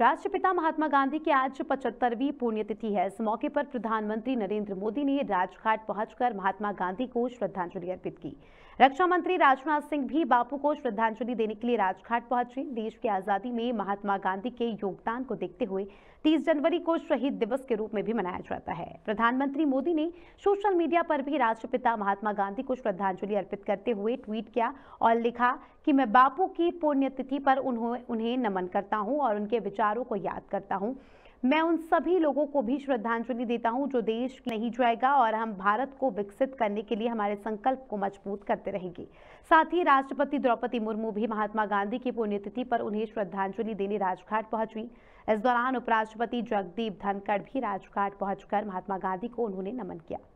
राष्ट्रपिता महात्मा गांधी की आज पचहत्तरवीं पुण्यतिथि है इस मौके पर प्रधानमंत्री नरेंद्र मोदी ने राजघाट पहुंचकर महात्मा गांधी को श्रद्धांजलि अर्पित की रक्षा मंत्री राजनाथ सिंह भी बापू को श्रद्धांजलि देने के लिए राजघाट पहुंचे देश की आजादी में महात्मा गांधी के योगदान को देखते हुए 30 जनवरी को शहीद दिवस के रूप में भी मनाया जाता है प्रधानमंत्री मोदी ने सोशल मीडिया पर भी राष्ट्रपिता महात्मा गांधी को श्रद्धांजलि अर्पित करते हुए ट्वीट किया और लिखा कि मैं बापू की पुण्यतिथि पर उन्हें नमन करता हूँ और उनके विचार सरकारों को याद करता हूँ मैं उन सभी लोगों को भी श्रद्धांजलि देता हूँ जो देश नहीं जाएगा और हम भारत को विकसित करने के लिए हमारे संकल्प को मजबूत करते रहेंगे साथ ही राष्ट्रपति द्रौपदी मुर्मू भी महात्मा गांधी की पुण्यतिथि पर उन्हें श्रद्धांजलि देने राजघाट पहुंची इस दौरान उपराष्ट्रपति जगदीप धनखड़ भी राजघाट पहुंचकर महात्मा गांधी को उन्होंने नमन किया